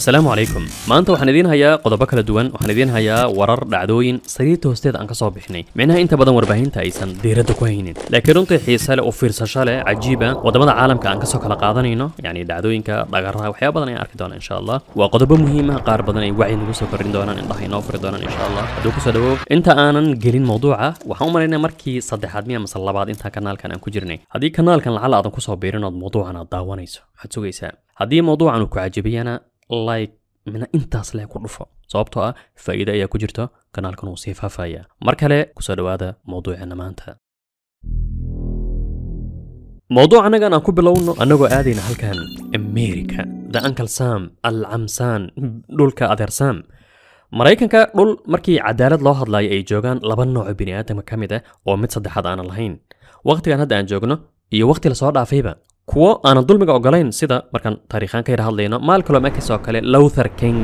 السلام عليكم ما أنت وحندين هيا قدبك لدوان وحندين هيا ورر دعدوين سريت هستيد أنك صوب إحني معناها أنت بدن وربهين تايسا ديرتو كوينين لكن رنتي حيسالة أوفير سشالة عجيبة ودمد عالم كأنك صوك على قاضنينو يعني دعدوين كدقرها وحيا بدن يعرك دونا إن شاء الله وقدبه مهمة قار بدن يوعي نقصه كرين دونا إن ضحي نوفر دونا إن شاء الله دوك سدو أنت آنا جلين موضوع وحوم لنا مركي صدح حدمية مثل بعض أنت كنال كان أنكو جرني هذه كنال كان على أدم كوسو بيرنا موضوعنا الضوانيس حتسوي سام هذه موضوع عنك عجيبي أنا like mina intaas leh ku dhufo sababtoo ah faa'iido ayaa ku jirta kanaalkan wuu sii faafaya mar kale kusoo dhowaada mawduuceena maanta موضوع أنا أنا أكون بلونه أنا جو آدي نهلكن أمريكا ده أنكل سام العمسان دول كأدر سام maraykanka dhul markii cadaalad loo hadlayo ay joogaan laba nooc biniaadamka ka mid ah oo mid saddexaad aan lahayn wakhtigan hadda aan joogno iyo wakhti lasoo dhaafayba kuwo aanan dulmiga ogolayn sida markaan taariikhaan ka yar hadlayno maalkalo makis oo kale lowther king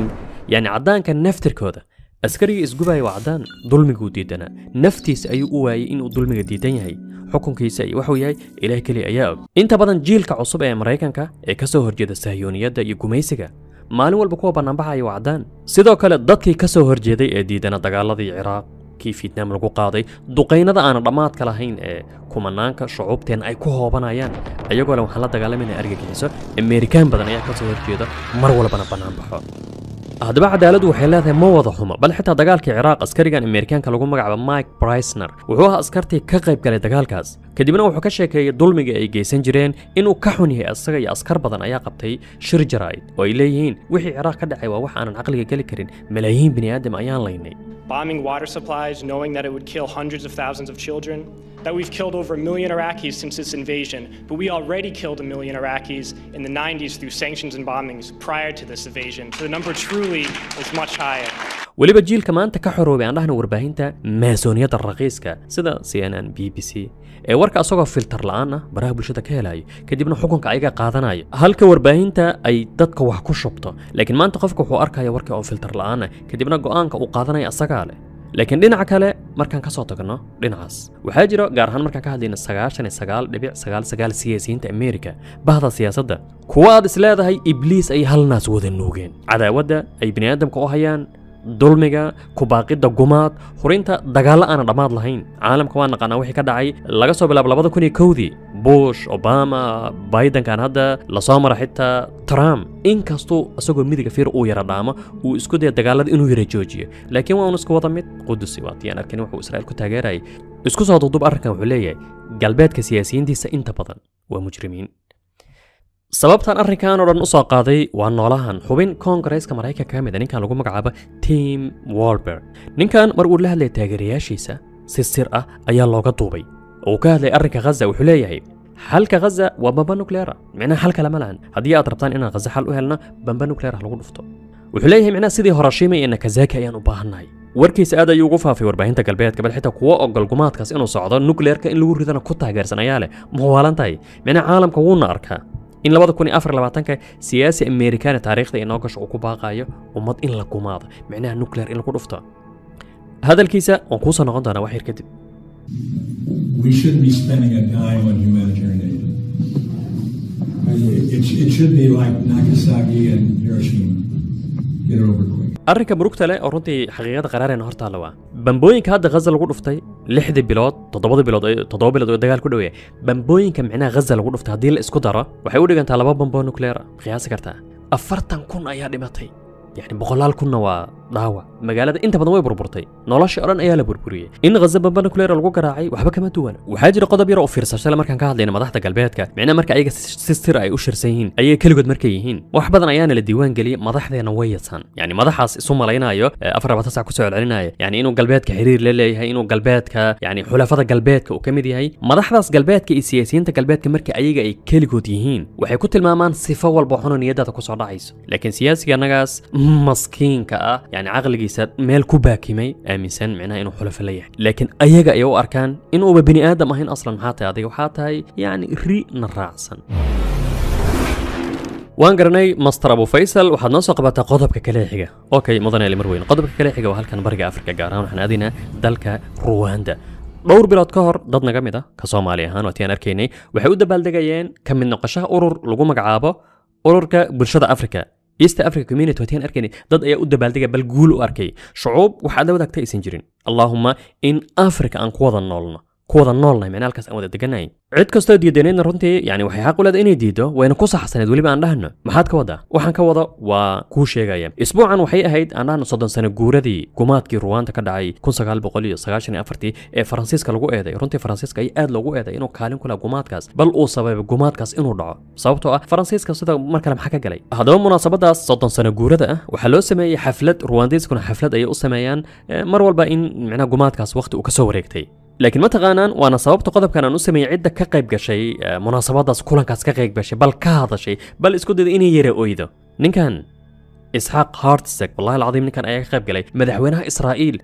yacni caddaanka naftirkooda askarigii isgubaya waa caddaan dulmiguu diidanaa naftiisa ayuu u waayey inuu dulmiga diidan yahay xukunkiisa waxuu yahay ilaah keliya ayaa og inta badan jiilka cusub ee maraykanka ee ka soo horjeeda sahyooniyadda iyo gumaysiga maalin walba kuwa bannaanbaxaya waa caddaan sidoo kale dadkii ka soo horjeeday ee diidana dagaaladii ciraaq kii fiidnaam lagu qaaday duqaynada aan dhammaadka lahayn ee kumanaanka shucuubteen ay ku hoobanayaan ayagoole waxaan la dagaalamayna argagixiso ameerikaan badan ayaa kasoo horjeeda mar walbana bannaanbaxo haddaba cadaaladdu waxay leedahay ma wada xumo bal xitaa dagaalkii ciraaq askarigan ameerikaanka lagu magacaabo mike brysner wuxuu ahaa askartii ka qayb galay dagaalkaas kadibna wuxuu ka sheekeeyey dulmiga ay geysan jireen inuu ka xun yahay isaga iyo askar badan ayaa qabtay shir jaraa'id oo ay leeyihiin wixii ciraaq ka dhacay waa wax aanan caqliga geli karin malaayiin bini aadam ayaan laynay that we've killed over a million Iraqis since its invasion, but we already killed a million Iraqis in the 90s through sanctions and bombings prior to this invasion. So the number truly is much higher. weliba jiilka maanta ka xoroobay aan warbaahinta maasooniyadda raqiiska sida c n n b b c ee warka isagoo filtar la'aan ah, baraha bulshada ka helayo kadibna xukunka ayaga qaadanaya halka warbaahinta ay dadka wax ku shubto laakiin maanta qofka wuxuu arkaya warka oo filtar la'aan ah kadibna go'aanka uu qaadanaya asagaa leh لكن دينا عكالة مركان كسوتكنا دينا عاس وحاجرة غارهان مركان كهال دينا ساقاشاني ساقال دبيع ساقال ساقال سياسيين تا أميريكا بهذا السياسة دا كواد سلادة هاي إبليس أي هال ناس ودين نوغين عدا ودا أي بني آدم كوهيان دولميغا كوباقي دا قومات خورين تا دقال آنا رماد لهين عالم كوان نقانا وحي كدعي لغا بلا بلا بدا كوني كودي bush obama bidenkan hadda lasoo mara xitaa trump inkastoo isagoo midiga fir uu yara dhaamo uu isku daya dagaalada inuu yara joojiyo laakiin waa un isku wada mid qudusi waatiyaan arkin wuxuu israel ku taageerayay isku soo duuduub arrinkan wuxuu leeyahay galbeedka siyaasiyiintiisa inta badan waa mujrimiin sababtan arrinkan oo dhan usoo qaaday waa noolahan xubin koongareeska maraykanka ka mid a ninkan lagu magacaabo tim walberg ninkan mar uu la hadlaya taageerayaashiisa si sir ah ayaa looga duubay وكهل أرنك غزة وحليه حلقة غزة وبنبا نوكليرا معناها حلقة لما لهن هدي أطربتان إن غزة حل أهلنا بنبا نوكليرا حلقو نفتو وحليه معناها سيدي هراشيما إن كزاكا يانو باهناي warkiisa aad ayuu ugu faafay warbaahinta galbeedka bal xitaa kuwa ogol gumaadkaas inuu socdo nukleerka in lagu ridana ku taageersanayaa leh muhwaalan tahay micna caalamka wuuna arkaa in labada kun iyo afar labaatanka siyaasi ameerikaani taariikhda inoo gasho uu ku baaqaayo ummad in la gumaado micnaha nukleer in lagu dhufto hadalkiisa waan kuusoo noqon doonaa wax yar kadib we shouldn't be spending a dime on humanitarian aid. arrinka murugta leh oo runtii xaqiiqada qaraarayna hortaalla waa bambooyinka hadda ghaza lagu dhuftay lixdii bilood toddobadii bilood todoba bilood oo dagaal ku dhoweeya bambooyinka micnaha ghaza lagu dhuftay haddii la isku daro waxay u dhigantaa laba bambo nukleer qiyaasi kartaa afartan kun ayaa dhimatay yacni boqolaal kunna waa داوا مجالا انت بدوي بربرتي نلاش اران ايا لبربوري ان غزة بابانا كلير لغو قراعي وحبا كما دوان وحاجر قضا بيرا او فيرسا شالا مركان كاعد لينا مضاحتا قلبيتك معنا مركا ايا سيستر اي اوشر سيهين ايا كلقود مركا ييهين وحبا دان ايانا لديوان قلي مضاحتا نويتان يعني مضاحة سوما لينا ايو آه، افر ربا تسع كسو العلينا ايو يعني انو قلبيتك هرير للي هاي انو قلبيتك يعني حلافة قلبيتك وكمي دي هاي مضاحتا اس قلبيتك اي سياسيين تا قلبيتك مركا ايا اي كلقود يهين وحي كتل مامان صفة والبوحون نيادا تا كسو رعيس لكن سياسي كان مسكين كا يعني يعني عقلي سد ميل كو باكيمي امنسن معناه إنه خلف ليه يعني. لكن ايغا ايو اركان إنه ببني ادم اهين اصلا حتى ادي وحات هاي يعني ري نراسن وان غرناي مصطر ابو فيصل وحد نسق بتا قضب ككليحيغا اوكي مدن الي مروين قضب ككليحيغا وهلكان برغا افريقيا غاران احنا ادينا دلكا رواندا دور بلاد كهر ضدنا جامدة كصومالي هان وتيان أركيني وحيود بلد جايين كم من نقشة أورور لجوم جعابة اوروركا كبرشة أفريقيا east africa community waad kaan arkayna dad ayaa u dabaaldega bal guul u arkayay shucuub waxaad la wadaagta aysan jirin allaahuma in africa aan ku wada noolno كوضا نول من الكاس أمودة دقناي عد كستو دي دينينا رونتي يعني وحي حاق ولاد إني ديدو وين كوسا حسنة دولي بان لهن محاد كوضا وحان كوضا وا كوشي غاية إسبوعا وحي أهيد أنا نصدن سنة قورة دي قومات كي روان تكدعي كون بقولي سغاشن أفرتي إيه فرانسيس كالغو إيدي رونتي فرانسيس كاي أد لغو إنو كالين كلا قومات بل أو سبب قومات كاس إنو دعو سبب توا فرانسيس كاس دا مركلا محكا غالي هذا هو صدن سنة قورة دا أه. وحلو سمي حفلة روان ديس كون حفلة أي أو سميان إيه، مروال باين معنا قومات وقت وكسو لكن متى متغانا وانا صوبت قدب كان انو سمي عدة كقيب قشي آه، مناسبات داس كولان كاس كقيب قشي بل كهذا شي بل اسكود ديد اني يري اويدو نين كان اسحاق هارتسك والله العظيم نين كان اي قيب قلي مدحوينها اسرائيل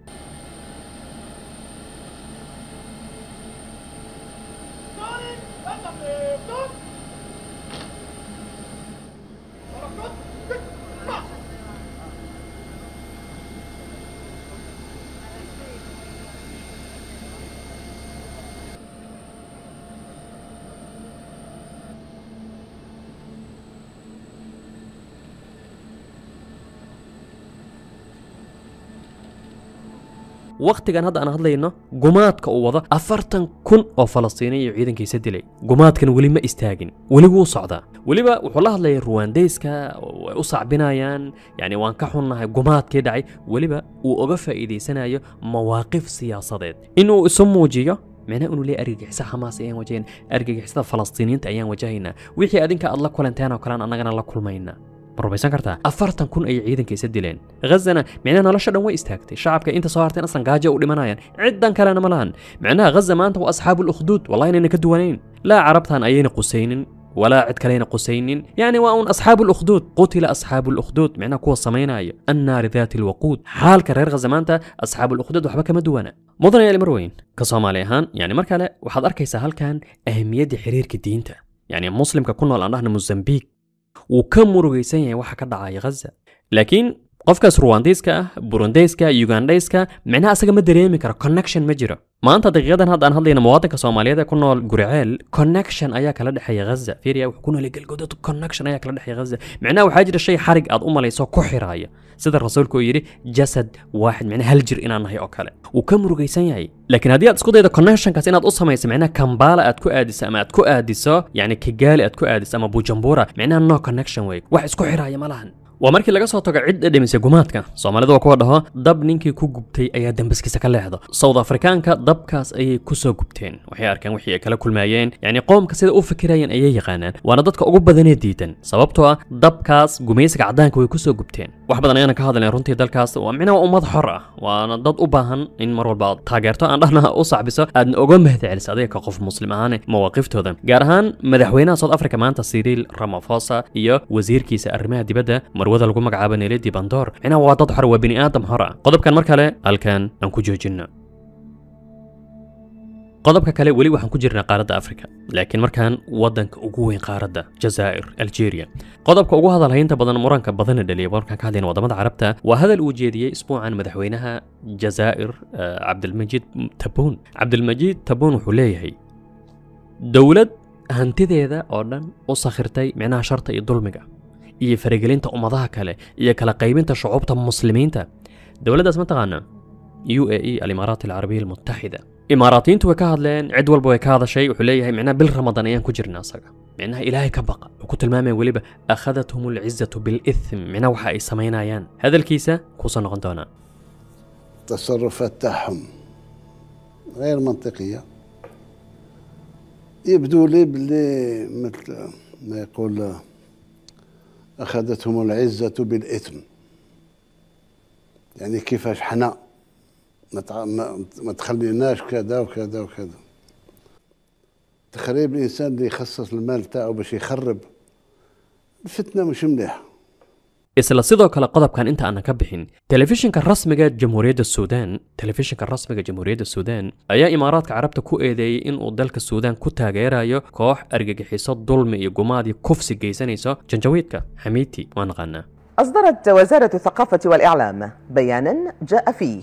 وقت كان هذا أنا هذا لينا جماد که او وضع افرتن کن او فلسطینی یعیدن کی سدی لی جماد که ولی ما استعین ولی وو صعده ولی با وحله دلی رواندیس که وصع بنايان يعني وان که حنا جماد که دعی ولی با او اضافه ایدی سنایه مواقف سیاسی اینو سموجیا معنى أنه لي أرجع حساب حماس أيام وجهين أرجع حساب فلسطينيين أيام وجهينا ويحيى أدينك الله كلن تانا وكلن أنا جانا الله كل ما ينا برمیسان کرده. آفرتان کن ای عیدن کیست دیلن. غزنا معنا نلاش دن و استهکت. شعب که اصلا گاجه اولی مناین. عدن کلا نملان. معنا غز ما انت و الاخدود. والله اینه نکدوانین. لا عربتان أيين قوسین ولا عد كلين قوسين يعني واون اصحاب الاخدود قتل اصحاب الاخدود معنا قوه صميناي النار ذات الوقود حال كرر زمانتا اصحاب الاخدود وحبك مدونه مضنا يا المروين كصوماليهان يعني مركله وحضر كيسه كان اهميه حرير كدينته يعني مسلم ككلنا الان نحن موزمبيق وكم مروجيسان يعني واحد كدعى غزة لكن qofkaas ruwandiiska ah burundeyska yugandhayska micnaha asaga ma dareemi karo connection ma jiro maanta daqiiqadan hadda aan hadlayno muwaadinka soomaaliyeed ee ku nool guriceel connection ayaa kala dhexeeya ghaza fiiriya wuxuu ku nool galgodad connection ayaa kala dhexeeya ghaza micnaha waxaa jira shay xarig aad u malayso ku xiraaya sida rasuulku uu yidhi jasad waaxid micnaha hal jir inaan nahay oo kale wuu ka murugaysan yahay laakiin haddii aad isku daydo connectionkaas inaad u samayso micnaha kambaala aad ku aadiso ama aad ku aadiso yacni kigaali aad ku aadiso ama bujumbura micnaha no connection wey wax isku xiraaya ma lahan waa markii laga soo tago cid dhadhamisay gumaadka soomaalida waa kuwa dhaho dab ninkii ku gubtay ayaa dambaskiisa ka leexdo sawd afrikaanka dabkaas ayay ku soo gubteen waxay arkeen wixii ay kala kulmaayeen yacni qoomka sida u fikirayeen ayay yaqaanaan waana dadka ugu badanee diidan sababtoo ah dabkaas gumaysiga caddaanka way kusoo gubteen وحبذا أنا كهذا اللي رنتي ذلك هذا ومعنا وأمض حرة وأنا ضد أباهن إن مروا البعض تاجرتو أن رحنا أصعب بس أن أقوم هذا على سعودية كقف مسلم هاني مواقفته ذم جارهان مدحوينا صوت أفريقيا مان تصيريل رمافاسا إيو وزير كيس أرمي هدي بدأ مروا ذلك مجا عابني ليدي بندور عنا وضد حرة وبني آدم حرة قدب كان مركلة ألكان أنكو جو قضبك كالي ولي وحن كجرنا قارد أفريكا لكن مركان ودنك أقوين قارد جزائر الجيريا قضبك أقو هذا الهين تبضان مرانك بضان الدليل مركان كهدين وضمد عربتا وهذا الوجيدي اسبوعا مدحوينها جزائر آه، عبد المجيد تبون عبد المجيد تبون وحليه هي دولد هنتي ذي ذا أولن وصخرتي معناها شرطة الظلمك إي فريقلين تا أمضاها كالي إي كلا قيمين تا مسلمين تا دولد اسمتا غانا UAE الإمارات العربية المتحدة إماراتينتو وكهدلين عدول بويك هذا شيء وحليه معناه بالرمضانيان كجرنا سقا معناه إلهي كبقى وكتل مامي ولبا أخذتهم العزة بالإثم معناه وحا إسمينايان هذا الكيسة كوسا نغندونا التصرفات تاعهم غير منطقية يبدو لي باللي مثل ما يقول أخذتهم العزة بالإثم يعني كيفاش حنا ما ما تخليناش كذا وكذا وكذا تخريب الانسان اللي يخصص المال تاعو باش يخرب الفتنه مش مليحه إسلا سيدو كلا قضب كان إنتا أنا كبحين تلفيشن كالرسمي جمهورية السودان تلفيشن كالرسمي جمهورية السودان أيا إمارات عربتا كو إيدي إن أدالك السودان كو تاغيرا يو كوح أرقق حيصة ظلم يقومادي كفسي جيسانيسو جنجويتك حميتي وانغانا أصدرت وزارة الثقافة والإعلام بيانا جاء فيه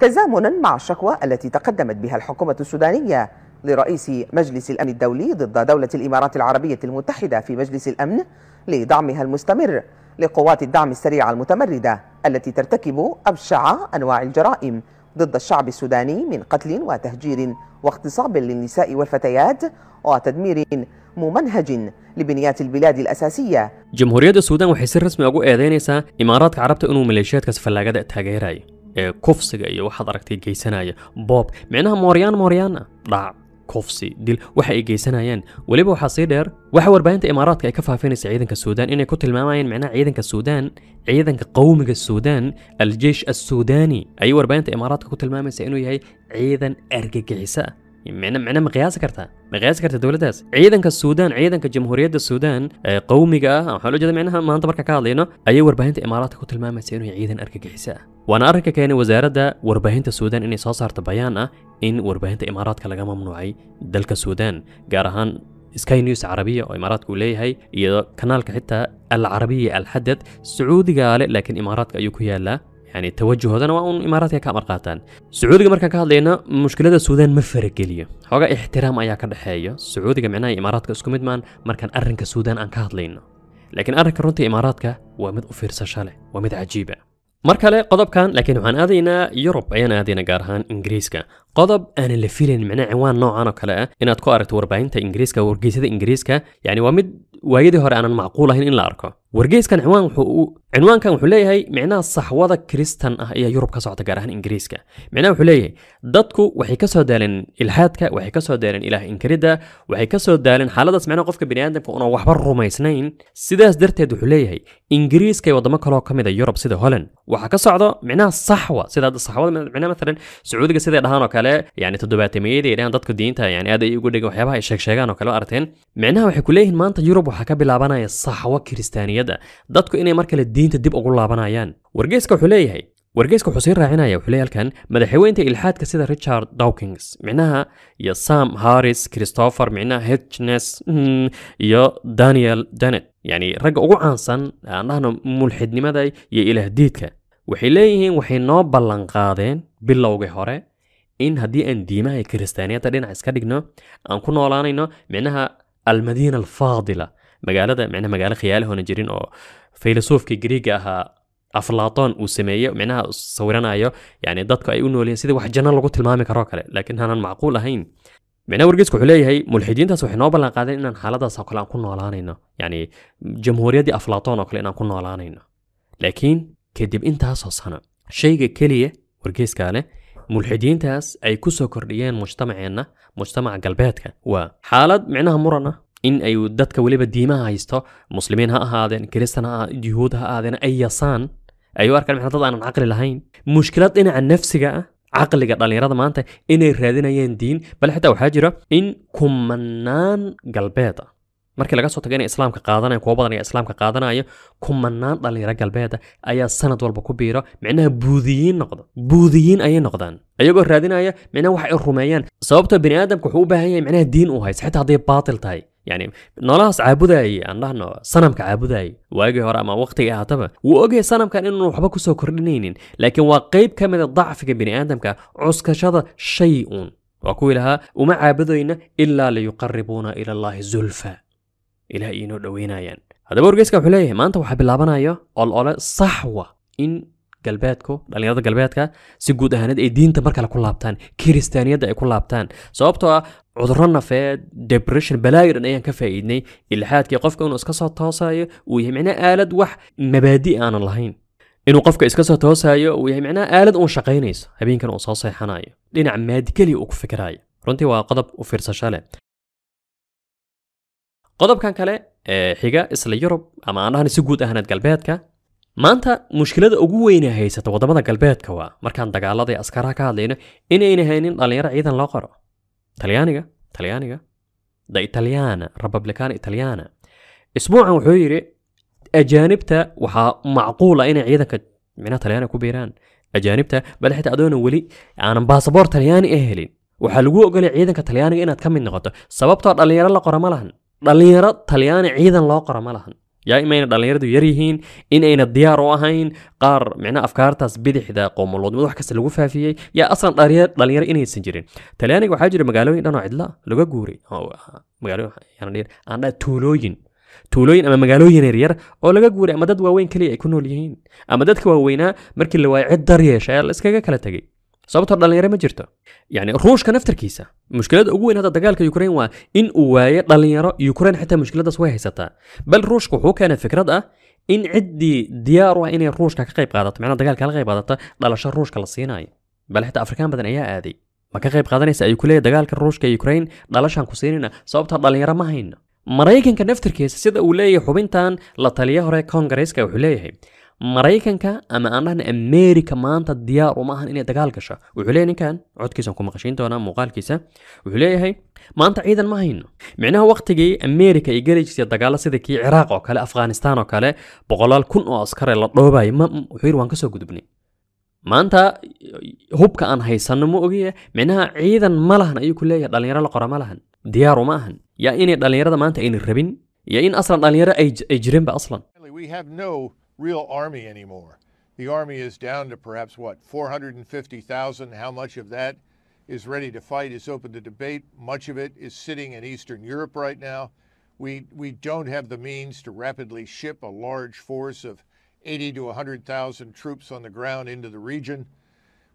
تزامنا مع الشكوى التي تقدمت بها الحكومة السودانية لرئيس مجلس الأمن الدولي ضد دولة الإمارات العربية المتحدة في مجلس الأمن لدعمها المستمر لقوات الدعم السريع المتمردة التي ترتكب أبشع أنواع الجرائم ضد الشعب السوداني من قتل وتهجير واغتصاب للنساء والفتيات وتدمير ممنهج لبنيات البلاد الأساسية جمهورية السودان وحسر رسمي أقو إيدينيسا إمارات عربت أنو مليشيات كسفلاقات تاغيراي إيه، كوفسيغا ايو واحد عرقتي جيسانا ايو بوب معناها موريان موريانا داع كوفسي ديل واحا اي جيسانا ايان وليبا واحا سيدير واحا ورباينت امارات كاي كفافيني سعيدن كالسودان اني كوت الماماين معناها عيدن كالسودان عيدن كقومي السودان الجيش السوداني اي ورباينت امارات كوت الماماين سعينو يهي عيدن ارقق عيسا معنا معنا مقياس كرتا مقياس كرتا دولة داس عيدن كالسودان عيدن كجمهورية السودان آه، قومي جا أو آه، حلو جدا معناها ما أنت بركة كالينا أي وربهنت إمارات كوت الماما سينو عيدن أركا جحساء وأنا أركا كان وزارة دا وربهنت السودان إني صارت بيانا آه، إن وربهنت إمارات كلا ممنوعي دلك السودان جارهان سكاي نيوز عربية أو إمارات كوليهاي يا كنالك حتى العربية الحدد سعودي قال لكن إمارات أيوكو يالا يعني التوجه هذا وان الامارات كا مرقاتان سعودي مركا كا هادلينا مشكله السودان مفرق فرق ليه حوغا احترام ايا كا دخايه سعودي معنا الامارات كا اسكوميد مان مركا ارنكا السودان ان كا هادلينا لكن ارنكا رونت الامارات كا ومد اوفير سشاله ومد عجيبه مركا لي قضب كان لكن وحان ادينا يوروب اينا ادينا غارهان انجريسكا قضب ان اللي فيلين معنا عنوان نوعان وكلا ان اتكو ارت ورباينتا انجريسكا ورجيسه انجريسكا يعني ومد waayadii hore aanan macquul ahayn in la arko wargeyskan cinwaan wuxuu cinwaankan wuxuu leeyahay micnaha saxwada kristan ah ayaa yurub ka socota gaar ahaan ingiriiska micnaha wuxuu leeyahay dadku waxay ka soo daaleen ilhaadka waxay ka soo daaleen ilaah inkiridda waxay ka soo daaleen xaaladaas micnaha qofka biniaadamka una waxba rumaysnayn sidaas darteed wuxuu leeyahay ingiriiska iyo waddamo kaloo ka mid a yurub sida holland waxaa ka socdo micnaha saxwa sida saxwada micnaha mathalan sacuudiga siday dhahaan oo kale yani toddobaatamiyada ay dhahaan dadka diinta yani aad ay ugu dhegin waxyaabaha ay sheeg sheegaan oo kale arteen micnaha waxay ku leeyihiin maanta yurub waxaa ka bilaabanaya saxwa kiristaaniyadda dadku inay mar kale diinta dib ugu laabanayaan wargeyska wuxuu leeyahay wargeyska wuxuu sii raacinaya wuxuu leeyahay halkan madaxweynta ilxaadka sida richard dawkins micnaha iyo sam harris christopher micnaha hitchnes iyo daniel dennett yani ragga ugu caansan aan dhahno mulxidnimada iyo ilaahdiidka waxay leeyihiin waxay noo ballan qaadeen bilowgii hore in haddii aan diimaha kiristaaniyadda dhinac iska dhigno aan ku noolaanayno micnaha almadiina alfaadila magaalada micnaha magaalo khiyaalahona jirin oo faylasuufkii griiga ahaa aflaaton uu sameeyo micnaha sawiranayo yani dadku ay u noolyihin sidii wax janno lagu tilmaami karoo kale laakiin haanaan macquul ahayn micnaha wargeysku wuxuu leeyahay mulxidiintaas waxay noo ballan qaadeen inaan xaaladaas oo kale aan ku noolaanayno yani jamhuuriyaddii aflaaton oo kale inaan ku noolaanayno laakiin kadib intaasoo sano shayga keliya wargeyskaa leh mulxidiintaas ay ku soo kordhiyeen mujtamaceenna mujtamaca galbeedka waa xaalad micnaha muran ah إن أيو دتك وليبة ديما هايستو مسلمين ها هادين كريستيان ها يهود ها هادين أي صان أيو أركان محنا تضعنا العقل لهين مشكلة إن عن نفسك آه، عقل قد قال يرضى ما أنت إن الرادين يين دين بل حتى وحاجرة إن كمنان قلبيتا مركي لقى صوتك إن إسلام كقادنا يكو بضان إسلام كقادنا أيو كمنان قال يرى قلبيتا أي سند والبا كبيرة معنى بوذيين نقض بوذيين أي نقضان أيو قرادين أيو معنى وحق الرميان صوبتا بني آدم كحوبة هي معنى دين وهاي صحيح هذه باطل تاي yacni noolahaas caabudayay aan dhahno sanamka caabudayay waagii hore ama waqtiga ahaataba wuu ogyahay sanamkan inuun waxba kusoo kordhinaynin laakiin waa qayb ka mida dacfiga bini'aadamka cuskashada shay uun waa kuwii lahaa uma caabudayna ilaa liyuqaribuuna ila allaahi zulfa ilaah inoo dhoweynayaan haddaba wargeyska wuxuu leeyahay maanta waxaa bilaabanayo olole saxwa in galbeedku dhalinyarada galbeedka si guud ahaanad ay diinta markale ku laabtaan kiristaaniyadda ay ku laabtaan sababtoo ah cudurro nafeed depression balaayo dhan ayaan ka faa'iidnay ilxaadkii qofka inuu iska soo toosayo uu yahay micnaa aalad wax mabaadi aanan lahayn inuu qofka iska soo toosayo uu yahay micnaa aalad uun shaqaynayso habeenkan uu soo seexanayo dhinac maadi keliya uu ku fikiraayo runtii waa qodob u fiirsasho leh qodobkan kale ee xiga isla yurub ama aan dhahna si guud ahanaad galbeedka مانتا مشكلة أقوى إن هي ستوضع بدأ قلبيت كوا مركان دقع الله ذي أسكارها كهالين إن إن هي نين دليل رعيدا لا قرا تليانيكا تليانيكا دا إيطاليانا ربابليكان إيطاليانا أسبوع وحيرة أجانبته وها معقولة إن عيدا كت من تليانا كبيران أجانبته بل حتى أدون ولي أنا يعني باصبر تلياني أهلي وحلقوه قال عيدا كتليانا إن أتكمل نغطه سبب طار دليل لا قرا ملهن دليل تليانا عيدا لا قرا ملهن يا إما إن دلير دو يريهين إن إن الديار واهين قار معنا أفكار تاس بدح ذا قوم الله دمدوح كسل لغو فافيه يا أصلا دلير دلير إن يسنجرين تلياني قو حاجر مقالو إن أنا عدلا لغا قوري مقالو يعني دير أنا تولوين تولوين أما مقالو ينير أو لغا قوري أما داد واوين كلي يكونوا ليهين أما داد كواوينا مركي اللواء عد دار يا شايا لسكاقا كلا تاقي sababtoo dhallinyaro ma jirto yacni ruushkan aftarkiisa mushkilada ugu weyn hadda dagaalka yukrain waa in uu waayo dhallinyaro yukrain xitaa mushkiladaas way haysataa bal ruushka wuxuu keenay fikrad ah in ciddii diyaar u ah inay ruushka ka qayb qaadato macnaa dagaalka la qayb qaadata dhalasho ruushka la siinaayo bal xitaa afrikaan badan ayaa aaday ma ka qayb qaadanaysa ayuu ku leeyahay dagaalka ruushka ee yukrain dhalashaan ku siinayna sababtoo dhallinyaro ma hayno maraykanka naftirkiisa sida uu leeyahay xubintan la taliya hore kongareeska wuxuu leeyahay مرايكنكا اما ان لان امريكا مانتا ديار وما هن اني اتقال كشا وحلين كان عود كيسا نكو مقاشين تونا مقال كيسا وحلين هاي مانتا ايدا ما هينو معناها وقتي امريكا يقري جسي اتقال سيدكي عراق وكالة افغانستان وكالة بغلال كن او اسكاري لطوباي ما وحير وان كسو قدبني مانتا هوبكا ان هاي سنو مؤغية معناها ايدا ما لهن ايو كلية دالنيرا لقرا ما لهن ديار وما هن يا اني دالنيرا دا مانتا اني الربين يا اني اصلا دالنيرا اجرين اصلا We have real army anymore. The army is down to perhaps what, 450,000. How much of that is ready to fight is open to debate. Much of it is sitting in Eastern Europe right now. We, we don't have the means to rapidly ship a large force of 80 to 100,000 troops on the ground into the region,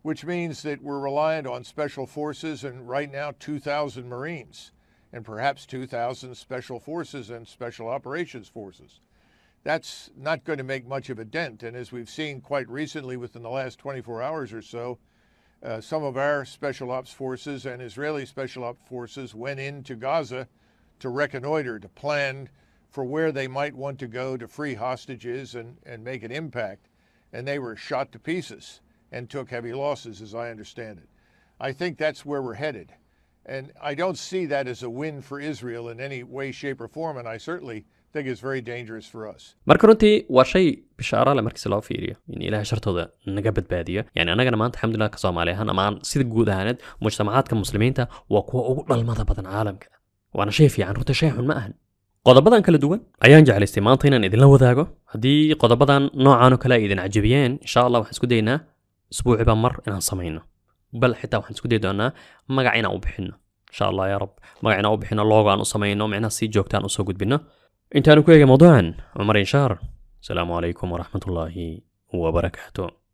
which means that we're reliant on special forces and right now 2,000 Marines and perhaps 2,000 special forces and special operations forces that's not going to make much of a dent. And as we've seen quite recently within the last 24 hours or so, uh, some of our special ops forces and Israeli special ops forces went into Gaza to reconnoiter, to plan for where they might want to go to free hostages and, and make an impact. And they were shot to pieces and took heavy losses, as I understand it. I think that's where we're headed. And I don't see that as a win for Israel in any way, shape, or form. And I certainly مارك رونتي وشي بشاره لمركز لو فيريا يعني إلهي شرطه نجبت بادية يعني أنا جنا مانت الحمد لله كصومالية أنا معن سيد الجود هاند مجتمعات كمسلمين تا وكوا أقول المدى بدن عالم كده وأنا شايف يعني رونتي شايف ما أهل qodobadan kala duwan ayaan jeclaystay maanta inaan idinla wadaago haddii qodobadan noocaan oo kale ay idin cajabiyeen insha allah waxaan isku daynaa isbuuciba mar inaan samayno bal xitaa waxaan isku day doonaa magac inaan u bixinno insha allah yaa rab magac inaan u bixinno loogo aan u samayno micnaha si joogta aan usoo gudbinno انتهى كويك موضوعا عمر انشار السلام عليكم ورحمة الله وبركاته